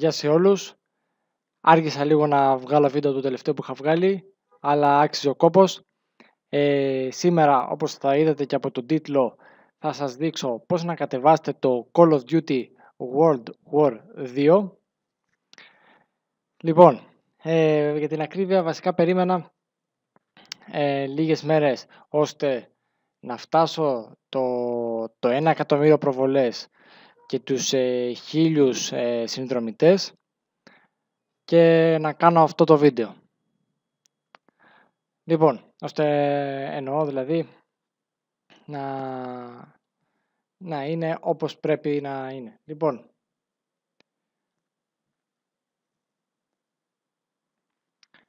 Γεια σε όλους. Άργησα λίγο να βγάλω βίντεο το τελευταίο που είχα βγάλει, αλλά άξιζε ο κόπος. Ε, σήμερα, όπως θα είδατε και από τον τίτλο, θα σας δείξω πώς να κατεβάσετε το Call of Duty World War 2. Λοιπόν, ε, για την ακρίβεια βασικά περίμενα ε, λίγες μέρες ώστε να φτάσω το, το 1 εκατομμύριο προβολές και τους ε, χίλιους ε, συνδρομητές και να κάνω αυτό το βίντεο. Λοιπόν, ώστε εννοώ δηλαδή να, να είναι όπως πρέπει να είναι. Λοιπόν,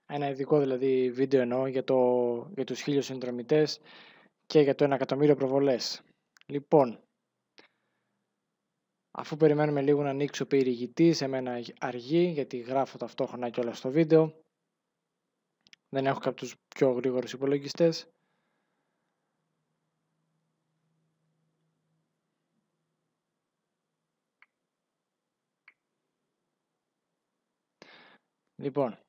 ένα ειδικό δηλαδή βίντεο εννοώ για, το, για τους χίλιους συνδρομητές και για το 1 εκατομμύριο προβολές. Λοιπόν, Αφού περιμένουμε λίγο να ανοίξει ο σε μένα αργή, γιατί γράφω ταυτόχρονα και όλα στο βίντεο. Δεν έχω κάποιους πιο γρήγορους υπολογιστές. Λοιπόν,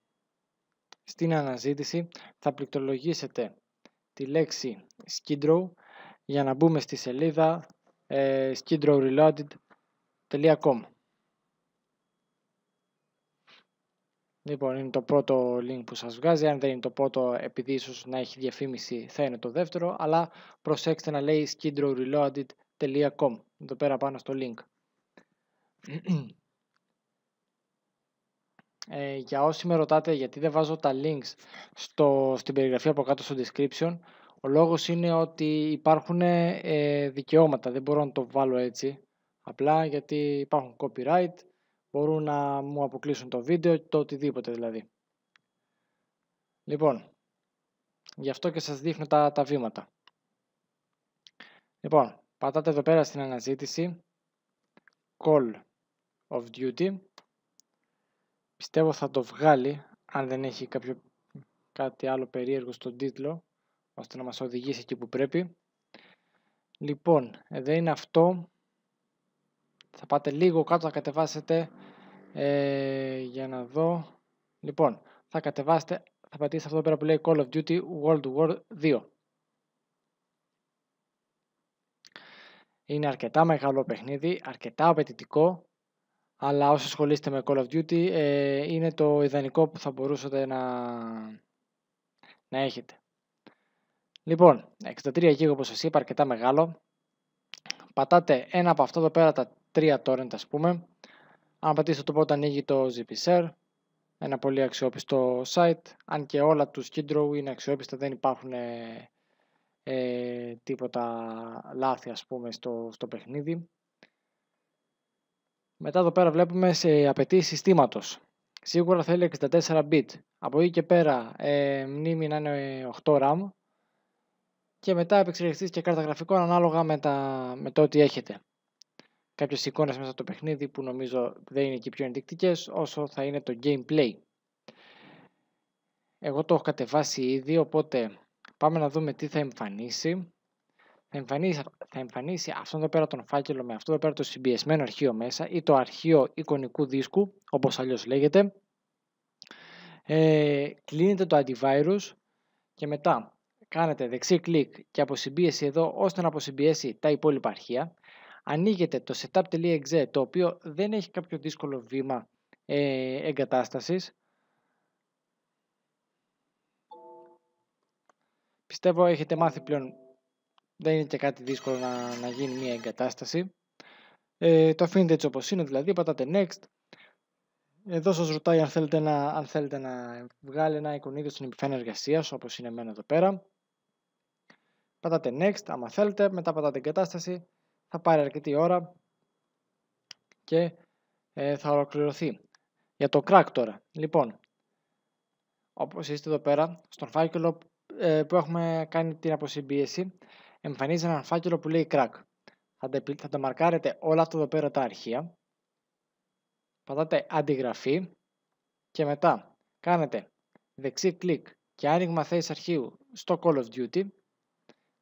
στην αναζήτηση θα πληκτρολογήσετε τη λέξη Skid για να μπούμε στη σελίδα ε, Skid Reloaded Λοιπόν, είναι το πρώτο link που σας βγάζει. Αν δεν είναι το πρώτο, επειδή ίσως να έχει διαφήμιση, θα είναι το δεύτερο. Αλλά προσέξτε να λέει skidrowreloaded.com εδώ πέρα πάνω στο link. Ε, για όσοι με ρωτάτε γιατί δεν βάζω τα links στο, στην περιγραφή από κάτω στο description, ο λόγος είναι ότι υπάρχουν ε, δικαιώματα, δεν μπορώ να το βάλω έτσι. Απλά γιατί υπάρχουν copyright, μπορούν να μου αποκλείσουν το βίντεο, το οτιδήποτε δηλαδή. Λοιπόν, γι' αυτό και σας δείχνω τα, τα βήματα. Λοιπόν, πατάτε εδώ πέρα στην αναζήτηση Call of Duty. Πιστεύω θα το βγάλει, αν δεν έχει κάποιο, κάτι άλλο περίεργο στον τίτλο, ώστε να μας οδηγήσει εκεί που πρέπει. Λοιπόν, εδώ είναι αυτό θα πάτε λίγο κάτω, θα κατεβάσετε ε, για να δω. Λοιπόν, θα κατεβάσετε, θα πατήσετε αυτό πέρα που λέει Call of Duty World War 2. Είναι αρκετά μεγάλο παιχνίδι, αρκετά απαιτητικό, αλλά όσοι ασχολείστε με Call of Duty ε, είναι το ιδανικό που θα μπορούσατε να, να έχετε. Λοιπόν, 63 GB όπως σας είπα, αρκετά μεγάλο. Πατάτε ένα από αυτό εδώ πέρα τα τρία torrent ας πούμε. Αν πατήσω το πρώτο ανοίγει το ZPSR, ένα πολύ αξιόπιστο site, αν και όλα του Kidrow είναι αξιόπιστα, δεν υπάρχουν ε, ε τίποτα λάθη ας πούμε στο, στο παιχνίδι. Μετά εδώ πέρα βλέπουμε σε απαιτήσεις συστήματος. Σίγουρα θέλει 64 bit. Από εκεί και πέρα ε, μνήμη να είναι 8 RAM και μετά επεξεργαστείς και κάρτα γραφικών ανάλογα με, τα, με το ότι έχετε κάποιες εικόνες μέσα στο παιχνίδι που νομίζω δεν είναι και πιο ενδεικτικές όσο θα είναι το gameplay. Εγώ το έχω κατεβάσει ήδη οπότε πάμε να δούμε τι θα εμφανίσει. Θα εμφανίσει, αυτόν εδώ πέρα τον φάκελο με αυτό εδώ πέρα το συμπιεσμένο αρχείο μέσα ή το αρχείο εικονικού δίσκου όπως αλλιώς λέγεται. Ε, κλείνετε το antivirus και μετά κάνετε δεξί κλικ και αποσυμπίεση εδώ ώστε να αποσυμπιέσει τα υπόλοιπα αρχεία. Ανοίγετε το setup.exe το οποίο δεν έχει κάποιο δύσκολο βήμα ε, εγκατάστασης. Πιστεύω έχετε μάθει πλέον, δεν είναι και κάτι δύσκολο να, να γίνει μια εγκατάσταση. Ε, το αφήνετε έτσι όπως είναι, δηλαδή πατάτε next. Εδώ σας ρωτάει αν θέλετε να, αν θέλετε να βγάλει ένα εικονίδιο στην επιφάνεια εργασίας, όπως είναι εμένα εδώ πέρα. Πατάτε next, άμα θέλετε, μετά πατάτε εγκατάσταση θα πάρει αρκετή ώρα και ε, θα ολοκληρωθεί. Για το crack τώρα, λοιπόν, όπως είστε εδώ πέρα, στον φάκελο ε, που έχουμε κάνει την αποσυμπίεση, εμφανίζει ένα φάκελο που λέει crack. Θα τα, μαρκάρετε όλα αυτά εδώ πέρα τα αρχεία, πατάτε αντιγραφή και μετά κάνετε δεξί κλικ και άνοιγμα θέσης αρχείου στο Call of Duty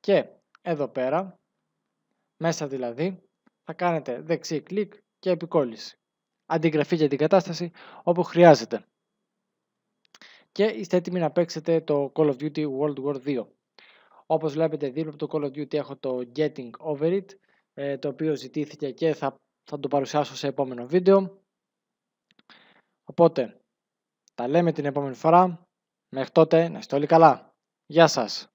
και εδώ πέρα μέσα δηλαδή, θα κάνετε δεξί κλικ και επικόλληση. Αντιγραφή για την κατάσταση όπου χρειάζεται. Και είστε έτοιμοι να παίξετε το Call of Duty World War 2. Όπως βλέπετε δίπλα από το Call of Duty έχω το Getting Over It, ε, το οποίο ζητήθηκε και θα, θα το παρουσιάσω σε επόμενο βίντεο. Οπότε, τα λέμε την επόμενη φορά. Μέχρι τότε, να είστε όλοι καλά. Γεια σας.